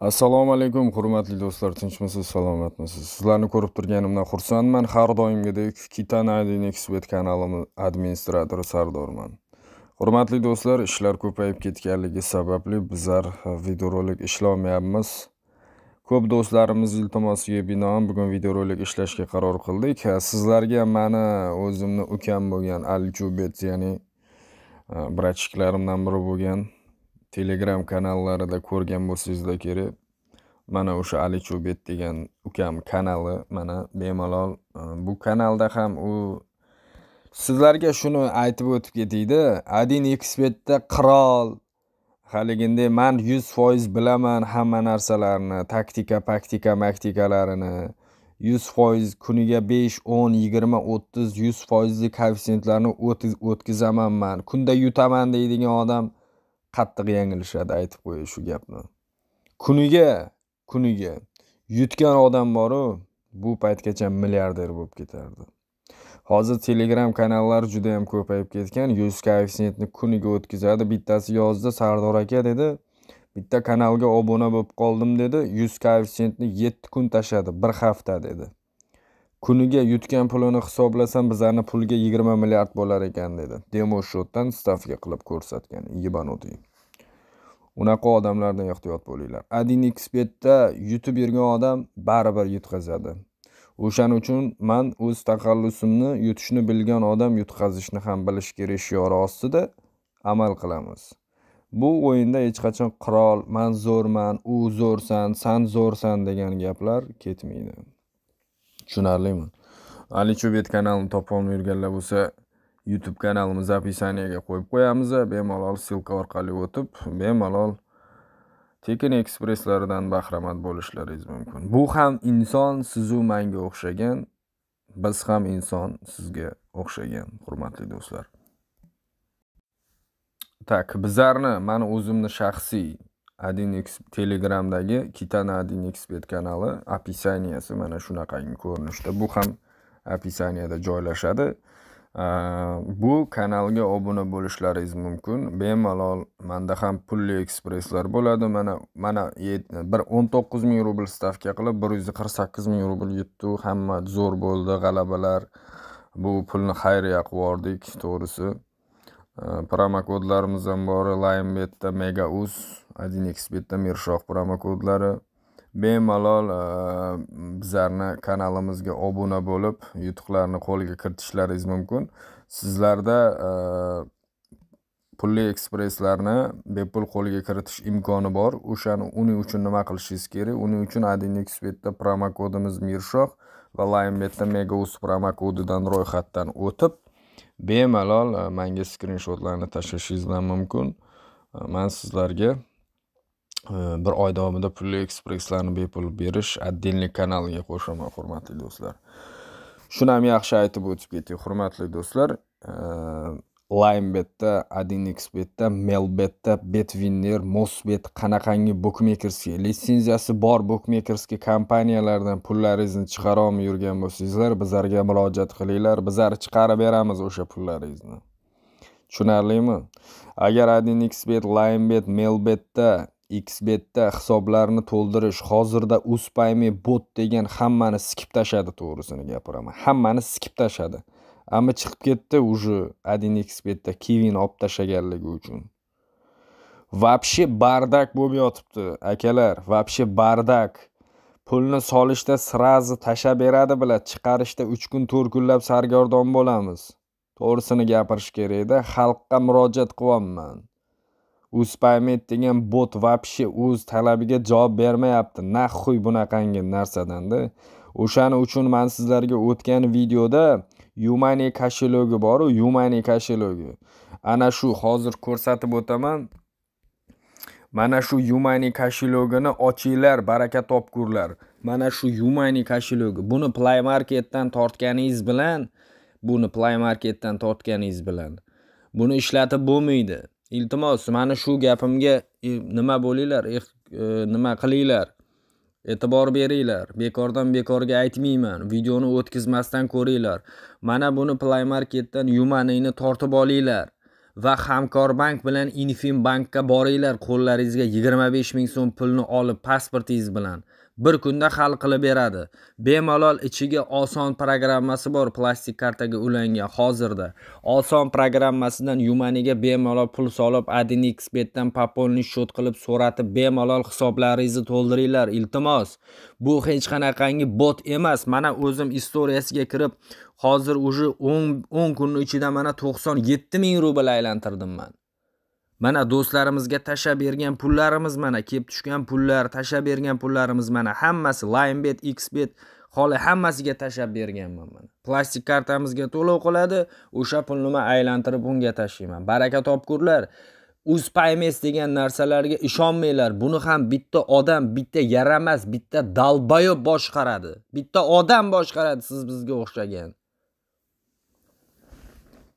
assalomu alaykum hurmatli do'stlar tinchmisiz salomatmisiz sizlarni ko'rib turganimdan xursandman har doimgidek kitan ekspert kanali administratori sardorman hurmatli do'stlar ishlar ko'payib ketganligi sababli bizlar videorolik ishlolmayapmiz ko'p do'stlarimiz iltimosiga binoan bugun videorolik ishlashga qaror qildik sizlarga mani o'zimni ukam bo'lgan alchubet ya'ni e, bratchiklarimdan biri bo'lgan telegram kanallarida ko'rgan bo'lsangizlar kerak mana o'sha ali chubet degan ukam kanali mana bemalol e, bu kanalda ham u sizlarga shuni aytib o'tib ketaydi adin ekspertda qirol haliginday man yuz foiz bilaman hamma narsalarni taktika paktika maktikalarini yuz foiz kuniga besh o'n yigirma o'ttiz yuz foizli koeffitsientlarni o'tkazaman man kunda yutaman deydigan odam qattiq yanglishadi aytib qo'yay shu gapni kuniga kuniga yutgan odam boru bu paytgacha milliarder bo'lib ketardi hozir telegram kanallari juda yam ko'payib ketgan yuz koeffitsientni kuniga o'tkazadi bittasi yozdi sardor aka dedi bitta kanalga obuna bo'lib qoldim dedi yuz koeffitsientni yetti kun tashladi bir hafta dedi kuniga yutgan pulini hisoblasam bizani pulga yigirma milliard bo'lar ekan dedi demo shotdan stavka qilib ko'rsatgan ебанутый unaqa odamlardan ehtiyot bo'linglar adin ekspertda yutib yurgan odam baribir yutqazadi o'shaning uchun man o'z taxallusimni yutishni bilgan odam yutqazishni ham bilishi kerak shiori ostida amal qilamiz bu o'yinda hech qachon qirol man zo'rman u zo'rsan san zo'rsan degan gaplar ketmaydi tushunarlimi ali chubet kanalini topolmay yurganlar bo'lsa youtube kanalimiz описаниyaga qo'yib qo'yamiz bemalol ссылка orqali o'tib bemalol tekin ekspresslardan bahramand bo'lishlaringiz mumkin bu ham inson sizu manga o'xshagan biz ham inson sizga o'xshagan hurmatli do'stlar так bizlarni mani o'zimni shaxsiy adin telegramdagi kitana ekspert kanali opisaniyasi mana shunaqangi ko'rinishda bu ham opisaniyada joylashadi Э, bu kanalga obuna bo'lishlaringiz mumkin bemalol manda ham pulli ekspresslar bo'ladi mana mana bir o'n to'qqiz ming rubl stavka qilib bir yuz qirq sakkiz ming rubl yutdi hamma zo'r bo'ldi g'alabalar bu pulni xayriya qilib yubordik to'g'risi э, promokodlarimiz ham bor linebetda megauz adinexbetda mirshoh promokodlari bemalol e, bizlarni kanalimizga obuna bo'lib yutuqlarni qo'lga kiritishlaringiz mumkin sizlarda e, pulli ekspresslarni bepul qo'lga kiritish imkoni bor o'shani uning uchun nima qilishingiz kerak uning uchun adinexbetda promokodimiz mirshoh va linebetda megaus promokodidan ro'yxatdan o'tib bemalol e, manga skrinshotlarni tashlashingiz bilan mumkin man sizlarga Э, bir oy davomida pulli ekspresslarni bepul berish отдельный kanaliga qo'shilman hurmatli do'stlar shuni ham yaxshi aytib o'tib ketdik hurmatli do'stlar э, limebetda adinxbetda melbetda betwinner mosbet qanaqangi bukmekerski litsenziyasi bor bukmekerski kompaniyalardan pullaringizni chiqarolmay yurgan bo'lsangizlar bizlarga murojaat qilinglar bizlar chiqarib beramiz o'sha pullaringizni tushunarlimi agar adinxbet limebet melbetda xbetda hisoblarni to'ldirish hozirda uspayme bot degan hammani sikib tashladi to'g'risini gapiraman hammani sikib tashladi ammo chiqib ketdi уже один xbetda kevin olib tashlaganligi uchun вообще bardak bo'lib yotibdi akalar вообще bardak pulni solishda сразу tashlab beradi bular chiqarishda uch kun to'rt kunlab sargardon bo'lamiz to'g'risini gapirish kerakda xalqqa murojaat qilyapman uspamet degan bot вообще o'z talabiga javob bermayapti naxuy bunaqangi narsadanda o'shaning uchun man sizlarga o'tgan videoda yumani kashelogi boru yumani kashelogi ana shu hozir ko'rsatib o'taman mana shu yumani kashelogini ochinglar baraka topkurlar mana shu yumani kashelogi buni play marketdan tortganingiz bilan buni play marketdan tortganingiz bilan buni ishlatib bo'lmaydi iltimos mana shu gapimga e, nima bo'linglar e, e, nima qilinglar e'tibor beringlar bekordan bekorga aytmayman videoni o'tkazmasdan ko'ringlar mana buni play marketdan yumaningni tortib olinglar va hamkor bank bilan infin bankka boringlar qo'llaringizga yigirma besh ming so'm pulni olib pasportingiz bilan bir kunda hal qilib beradi bemalol ichiga oson programmasi bor plastik kartaga ulangan hozirda oson programmasidan yumaniga bemalol pul solib adin xbetdan popolni shot qilib so'ratib bemalol hisoblaringizni to'ldiringlar iltimos bu hech qanaqangi bot emas mana o'zim istoriyasiga kirib hozir уже o'n o'n kunni ichida mana to'qson yetti ming rubl aylantirdim man mana do'stlarimizga tashlab bergan pullarimiz mana kelib tushgan pullar tashlab bergan pullarimiz mana hammasi linebet xbet xoli hammasiga tashlab berganman mana plastik kartamizga to'lov qiladi o'sha pulni man aylantirib unga tashlayman baraka topkurlar uzpaymes degan narsalarga ishonmanglar buni ham bitta odam bitta yaramas bitta dalbayo boshqaradi bitta odam boshqaradi siz bizga o'xshagan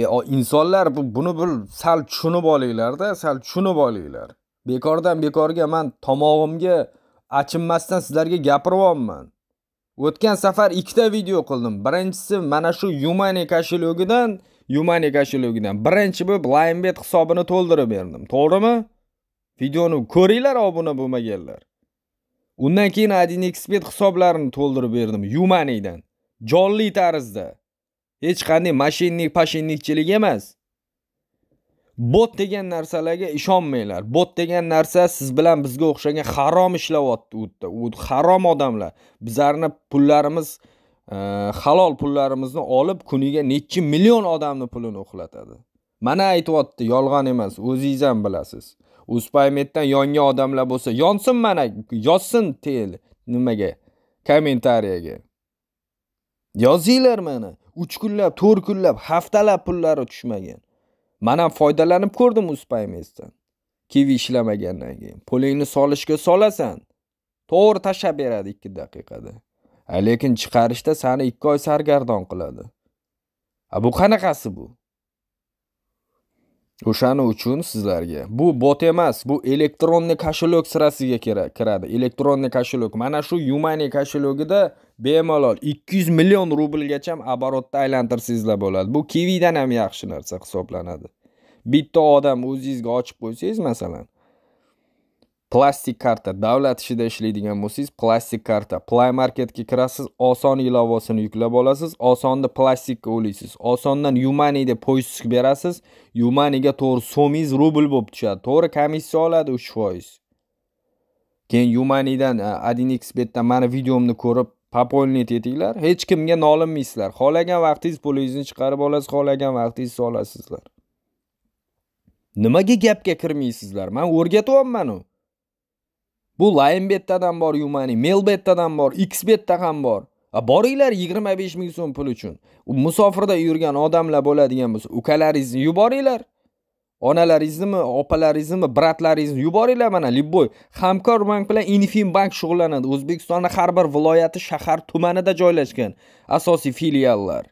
E, insonlar buni bir sal tushunib olinglarda sal tushunib olinglar bekordan bekorga man tomog'imga achinmasdan sizlarga gapiryapman o'tgan safar ikkita video qildim birinchisi mana shu yumani kashelyogidan yumani kashelyogidan birinchi bo'lib linebet hisobini to'ldirib berdim to'g'rimi videoni ko'ringlar obuna bo'lmaganlar undan keyin adin expert hisoblarini to'ldirib berdim yumanidan jonli tarzda hech qanday mashinnik pashinnikchilik emas bot degan narsalarga ishonmanglar bot degan narsa siz bilan bizga o'xshagan harom ishlayapti u yerda u harom odamlar bizlarni pullarimiz e, halol pullarimizni olib kuniga nechi million odamni pulini uxlatadi mana aytyapti yolg'on emas o'zingiz ham bilasiz uspaymetdan yongan odamlar bo'lsa yonsin mana yozsin nimaga kommentariyaga yozinglar mana uch kunlab to'rt kunlab haftalab pullari tushmagan man ham foydalanib ko'rdim uspaymesdan kivi ishlamagandan keyin pulingni solishga solasan to'g'ri tashlab beradi ikki daqiqada lekin chiqarishda sani ikki oy sargardon qiladi a bu qanaqasi bu O'shani uchun sizlarga bu bot emas, bu elektronniy kashelok sirasiga kiradi. Elektronniy kashelok. Mana shu Yumani kashelogida bemalol 200 million rublgacha ham оборотda aylantirsangizlar bo'ladi. Bu dan ham yaxshi narsa hisoblanadi. Bitta odam o'zingizga ochib qo'ysangiz, masalan, plastik karta davlat ishida ishlaydigan bo'lsangiz plastik karta play marketga kirasiz oson ilovasini yuklab olasiz osonni plastikka o'ylaysiz osondan yumani deb поиск berasiz yumaniga to'g'ri so'mingiz rubl bo'lib tushadi to'g'ri komissiya oladi uch foiz keyin yumanidan betdan mani videomni ko'rib пополнить etinglar hech kimga nolinmaysizlar xohlagan vaqtingiz pulingizni chiqarib olasiz xohlagan vaqtingizni olasizlar nimaga gapga kirmaysizlar man o'rgatyapmanu bu linebetdadan bor yumani melbetdadan bor xbetda ham bor boringlar yigirma besh ming so'm pul uchun musofirda yurgan odamlar bo'ladigan bo'lsa ukalaringizni yuboringlar onalaringiznimi opalaringiznimi bratlaringizni yuboringlar mana libboy hamkor bank bilan infin bank shug'ullanadi o'zbekistonni har bir viloyati shahar tumanida joylashgan asosiy filiallar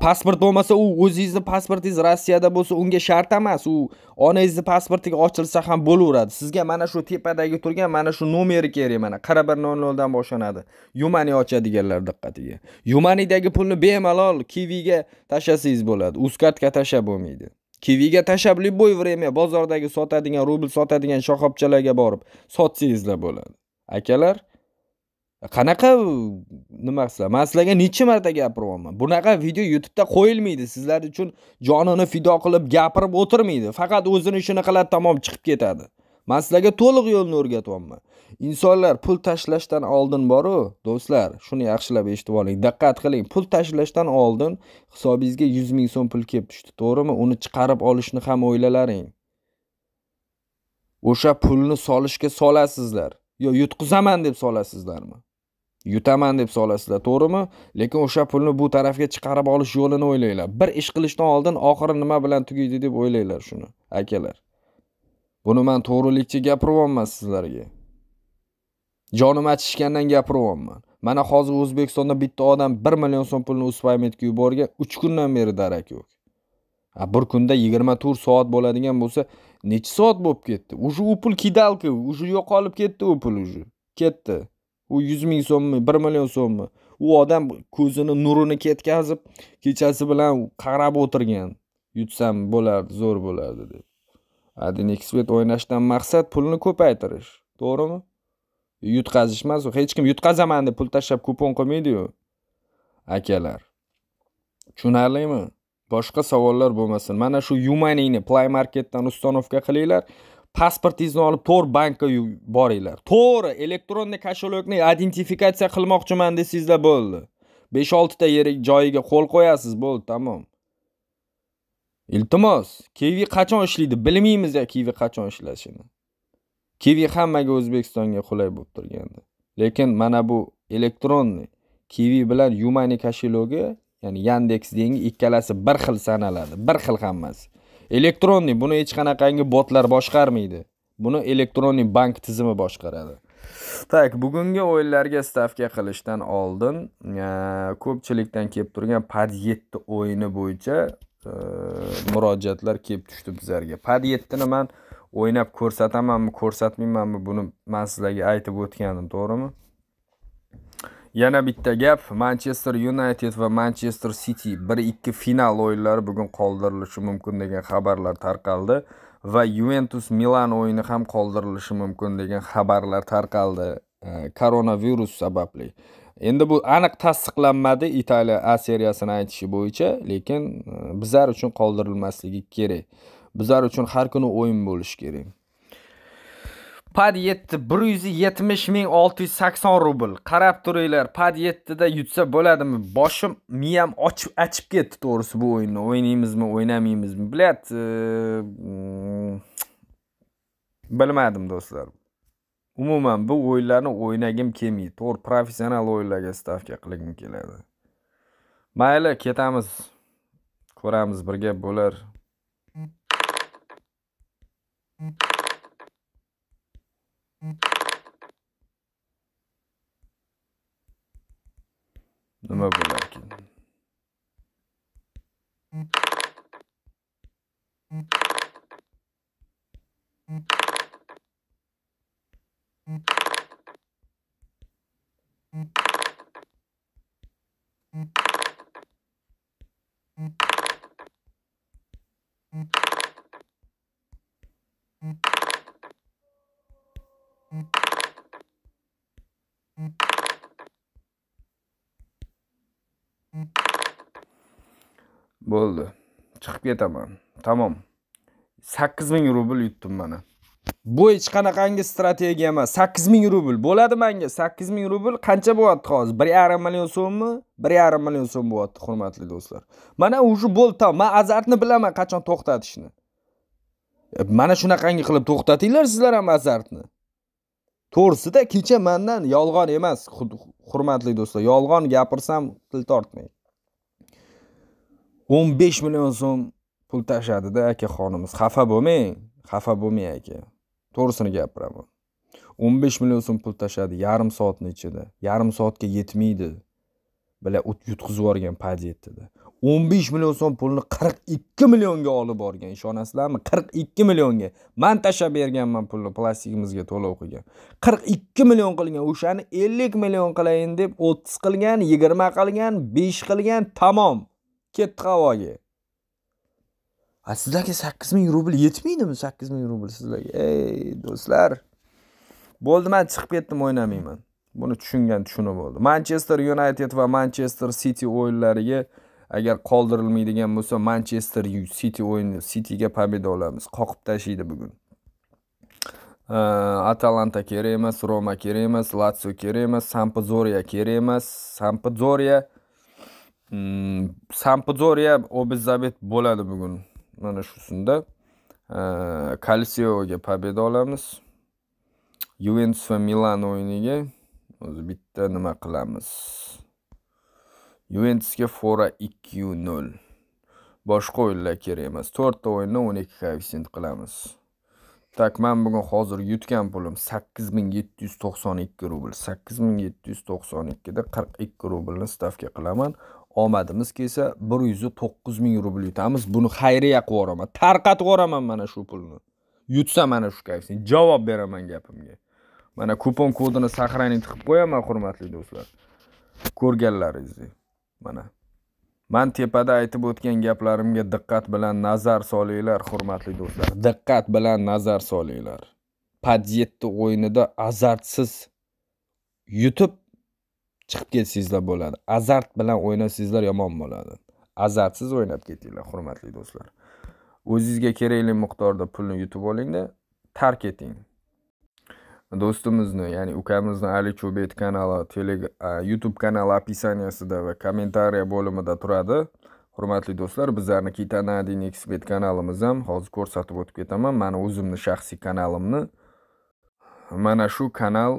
pasport bo'lmasa u o'zingizni pasportingiz rossiyada bo'lsa unga shart emas u onangizni pasportiga ochilsa ham bo'laveradi sizga mana shu tepadagi turgan mana shu nomeri kerak mana qirq bir nol noldan boshlanadi yumani ochadiganlar diqqatiga yumanidagi pulni bemalol kiviga tashlasangiz bo'ladi uskartga tashlab bo'lmaydi kiviga tashlab любой время bozordagi sotadigan rubl sotadigan shoxobchalarga borib sotsangizlar bo'ladi akalar qanaqa nima sizlar man sizlarga necha marta gapiryapman bunaqa video youtubeda qo'yilmaydi sizlar uchun jonini fido qilib gapirib o'tirmaydi faqat o'zini ishini qiladi tamom chiqib ketadi man sizlarga to'liq yo'lni o'rgatyapman insonlar pul tashlashdan oldin boru do'stlar shuni yaxshilab eshitib oling diqqat qiling pul tashlashdan oldin hisobingizga yuz ming so'm pul kelib tushdi to'g'rimi uni chiqarib olishni ham o'ylalaring o'sha pulni solishga solasizlar yo yutqizaman deb solasizlarmi yutaman deb solasizlar to'g'rimi lekin o'sha pulni bu tarafga chiqarib olish yo'lini o'ylanglar bir ish qilishdan oldin oxiri nima bilan tugaydi deb o'ylanglar shuni akalar buni man to'g'rilikcha gapiryapman sizlarga jonim achishgandan gapiryapman mana hozir o'zbekistonda bitta odam bir million so'm pulni uspametga yuborgan uch kundan beri darak yo'q bir kunda yigirma to'rt soat bo'ladigan bo'lsa nechi soat bo'lib ketdi уже u pul kidalka уже yo'qolib ketdi u pul уже ketdi u yuz ming so'mmi bir million so'mmi u odam ko'zini nurini ketkazib kechasi bilan qarab o'tirgan yutsam bo'lardi zo'r bo'lardi deb adinik svet o'ynashdan maqsad pulni ko'paytirish to'g'rimi yutqazish emas hech kim yutqazaman deb pul tashlab kupon qilmaydiyu akalar tushunarlimi boshqa savollar bo'lmasin mana shu yumaniyni play marketdan установка qilinglar pasportingizni olib to'r bankka boringlar to'g'ri elektronniy kashelokni identifikatsiya qilmoqchiman desangizlar bo'ldi besh oltita yeri joyiga qo'l qo'yasiz bo'ldi tamom iltimos kivi qachon ishlaydi bilmaymiz ya kivi qachon ishlashini kivi hammaga o'zbekistonga qulay bo'lib turgandi lekin mana bu elektronniy kivi bilan yumani kashelogi ya'ni yandeks dengi ikkalasi bir xil sanaladi bir xil hammasi elektronniy buni hech qanaqangi botlar boshqarmaydi buni elektronniy bank tizimi boshqaradi так bugungi o'yinlarga stavka qilishdan oldin e, ko'pchilikdan kelib turgan pad 7 o'yini bo'yicha e, murojaatlar kelib tushdi bizlarga pad ni man o'ynab ko'rsatamanmi ko'rsatmaymanmi buni man sizlarga aytib o'tgandim to'g'rimi yana bitta gap manchester united va manchester city bir ikki final o'yinlari bugun qoldirilishi mumkin degan xabarlar tarqaldi va yuventus milan o'yini ham qoldirilishi mumkin degan xabarlar tarqaldi e, koronavirus sababli endi bu aniq tasdiqlanmadi italiya a seriyasini aytishi bo'yicha lekin e, bizlar uchun qoldirilmasligi kerak bizlar uchun har kuni o'yin bo'lishi kerak pad7 170680 rubl. Qarab turinglar, pad7da yutsa bo'ladimi? Boshim, miyam ochib achib ketdi to'g'risi bu o'yinni. O'ynaymizmi, o'ynamaymizmi? Bilat, mm, bilmadim do'stlar. Umuman bu o'yinlarni o'ynagim kelmaydi. To'g'ri professional o'yinlarga stavka qilgim keladi. Mayli, ketamiz. Ko'ramiz, birga bo'lar. do meu aqui. bo'ldi chiqib ketaman tamom sakkiz ming rubl yutdim mana bu hech qanaqangi strategiya emas sakkiz ming rubl bo'ladi manga sakkiz ming rubl qancha bo'lyapti hozir bir yarim million so'mmi bir yarim million so'm bo'lyapti hurmatli do'stlar mana уже bo'ldi tamom man azartni bilaman qachon to'xtatishni e, mana shunaqangi qilib to'xtatinglar sizlar ham azartni to'g'risida kecha mandan yolg'on emas hurmatli do'stlar yolg'on gapirsam til tortmang o'n besh million so'm pul tashladida xonimiz xafa bo'lmang xafa bo'lmang aka to'g'risini gapiraman o'n besh million so'm pul tashladi yarim soatni ichida yarim soatga yetmaydi bila yutqizib yuborgan podyettida o'n besh million so'm pulni qirq ikki millionga olib borgan ishonasizlarmi qirq ikki millionga man tashlab berganman pulni plastigimizga to'lov qilgan qirq ikki million qilgan o'shani ellik million qilayin deb o'ttiz qilgan yigirma qilgan besh qilgan tamom ketdi havoga a sizlarga sakkiz ming rubl yetmaydimi sakkiz ming rubl sizlarga ey do'stlar bo'ldi man chiqib ketdim o'ynamayman buni tushungan tushunib bo'ldi manchester yunayted va manchester siti o'yinlariga agar qoldirilmaydigan bo'lsa manchester siti o'yini sitiga pobeda olamiz qoqib tashlaydi bugun atalanta kerak emas roma kerak emas latsio kerak emas sampdoriya kerak emas sampdoriya Mm, sampdoriya obezabet bo'ladi bugun mana shusunda kalsioga pobeda olamiz yuventus va milan o'yiniga o'zi bitta nima qilamiz yuventusga fora ikki yu nol boshqa o'yinlar kerak emas to'rtta o'yinda o'n ikki koeffitsient qilamiz так man bugun hozir yutgan pulim sakkiz ming yetti yuz to'qson ikki rubl sakkiz ming yetti yuz to'qson ikkida qirq ikki rublni stavka qilaman omadimiz kelsa bir yuz to'qqiz ming rubl yutamiz buni xayriya qilib yuboraman tarqatib yuboraman mana shu pulni yutsa mana shu koeffitsient javob beraman gapimga mana kupon kodini sahraning tiqib qo'yaman hurmatli do'stlar ko'rganlaringizdek mana man tepada aytib o'tgan gaplarimga diqqat bilan nazar solinglar hurmatli do'stlar diqqat bilan nazar solinglar podyetti o'yinida azartsiz yutib chiqib ketsangizlar bo'ladi azart bilan o'ynasangizlar yomon bo'ladi azartsiz o'ynab ketinglar hurmatli do'stlar o'zizga kerakli miqdorda pulni yutib olingda tark eting do'stimizni ya'ni ukamizni ali chubet kanali tele youtube kanali описаниясida va kommentariya bo'limida turadi hurmatli do'stlar bizlarni kitanadin diniy ekspert kanalimiz ham hozir ko'rsatib o'tib ketaman mani o'zimni shaxsiy kanalimni mana shu kanal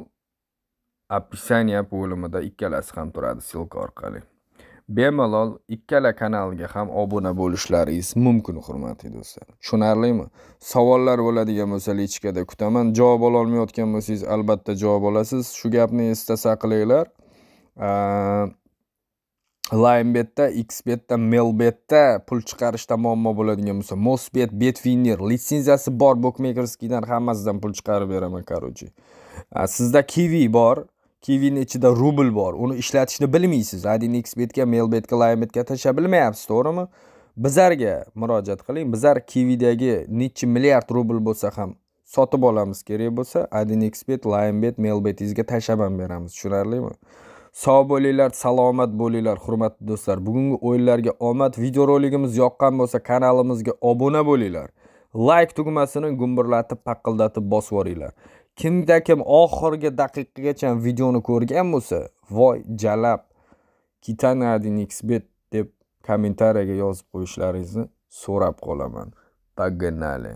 описание bo'limida ikkalasi ham turadi silka orqali bemalol ikkala kanalga ham obuna bo'lishlaringiz mumkin hurmatli do'stlar tushunarlimi savollar bo'ladigan bo'lsa lichkada kutaman javob ololmayotgan bo'lsangiz albatta javob olasiz shu gapni esda saqlanglar linebetda xbetda melbetda pul chiqarishda muammo bo'ladigan bo'lsa mosbet betwinner litsenziyasi bor bokmekerskiydan hammasidan pul chiqarib beraman короче sizda kivi bor kivini ichida rubl bor uni ishlatishni bilmaysiz adinexbetga mailbetga limetga tasha bilmayapsiz to'g'rimi bizarga murojaat qiling bizar kividagi nechi milliard rubl bo'lsa ham sotib olamiz kerak bo'lsa adinexbet limebet mailbetingizga tashlab ham beramiz tushunarlimi sog' bo'linglar salomat bo'linglar hurmatli do'stlar bugungi o'yinlarga omad videorolikimiz yoqqan bo'lsa kanalimizga obuna bo'linglar layk like tugmasini gumburlatib paqildatib bosib yuboringlar kimda kim oxirgi daqiqagacha videoni ko'rgan bo'lsa voy jalab kitanadi deb kommentariyaga yozib qo'yishlaringizni so'rab qolaman погнали